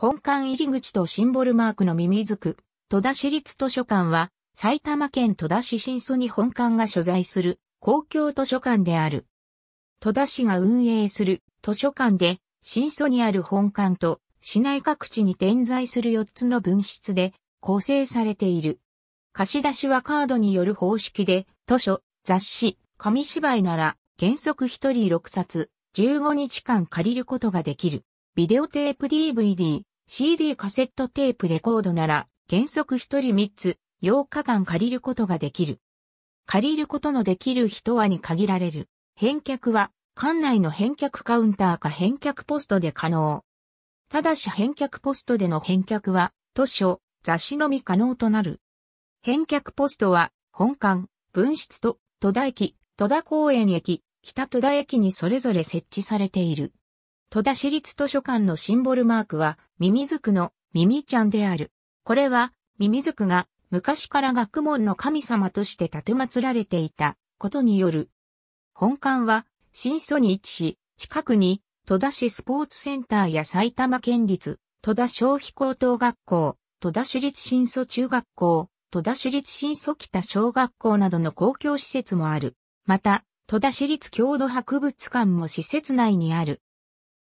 本館入り口とシンボルマークの耳づく、戸田市立図書館は、埼玉県戸田市新祖に本館が所在する公共図書館である。戸田市が運営する図書館で、新祖にある本館と市内各地に点在する4つの分室で構成されている。貸し出しはカードによる方式で、図書、雑誌、紙芝居なら原則1人6冊、15日間借りることができる。ビデオテープ DVD、CD カセットテープレコードなら原則1人3つ8日間借りることができる。借りることのできる人はに限られる。返却は館内の返却カウンターか返却ポストで可能。ただし返却ポストでの返却は図書、雑誌のみ可能となる。返却ポストは本館、分室と戸田駅、戸田公園駅、北戸田駅にそれぞれ設置されている。戸田市立図書館のシンボルマークは、ミミズクのミミちゃんである。これは、ミミズクが昔から学問の神様として建て祀られていたことによる。本館は、新祖に位置し、近くに、戸田市スポーツセンターや埼玉県立、戸田消費高等学校、戸田市立新祖中学校、戸田市立新祖北小学校などの公共施設もある。また、戸田市立郷土博物館も施設内にある。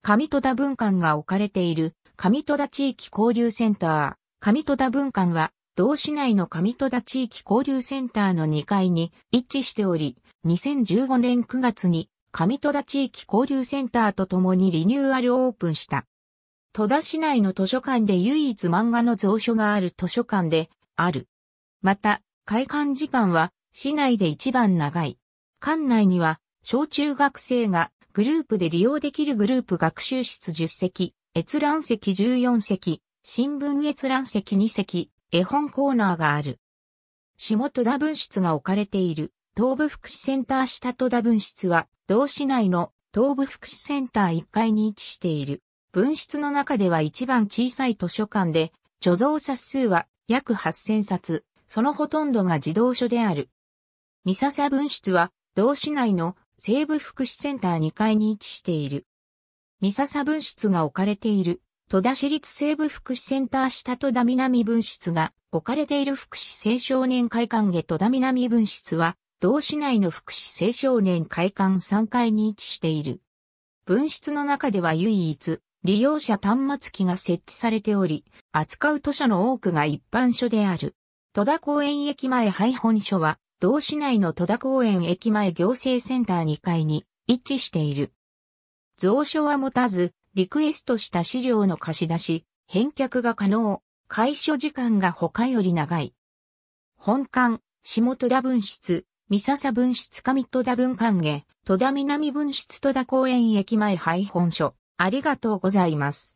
上戸田文館が置かれている上戸田地域交流センター。上戸田文館は、同市内の上戸田地域交流センターの2階に一致しており、2015年9月に上戸田地域交流センターとともにリニューアルオープンした。戸田市内の図書館で唯一漫画の蔵書がある図書館である。また、開館時間は市内で一番長い。館内には小中学生がグループで利用できるグループ学習室10席、閲覧席14席、新聞閲覧席2席、絵本コーナーがある。下戸田分室が置かれている、東部福祉センター下戸田分室は、同市内の東部福祉センター1階に位置している。分室の中では一番小さい図書館で、貯蔵冊数は約8000冊、そのほとんどが児童書である。三笹分室は、同市内の西部福祉センター2階に位置している。三笹分室が置かれている、戸田市立西部福祉センター下戸田南分室が置かれている福祉青少年会館下戸田南分室は、同市内の福祉青少年会館3階に位置している。分室の中では唯一、利用者端末機が設置されており、扱う図書の多くが一般書である。戸田公園駅前廃本書は、同市内の戸田公園駅前行政センター2階に一致している。蔵書は持たず、リクエストした資料の貸し出し、返却が可能、開所時間が他より長い。本館、下戸田分室、三笹分室上戸田分館へ、戸田南分室戸田公園駅前廃本書、ありがとうございます。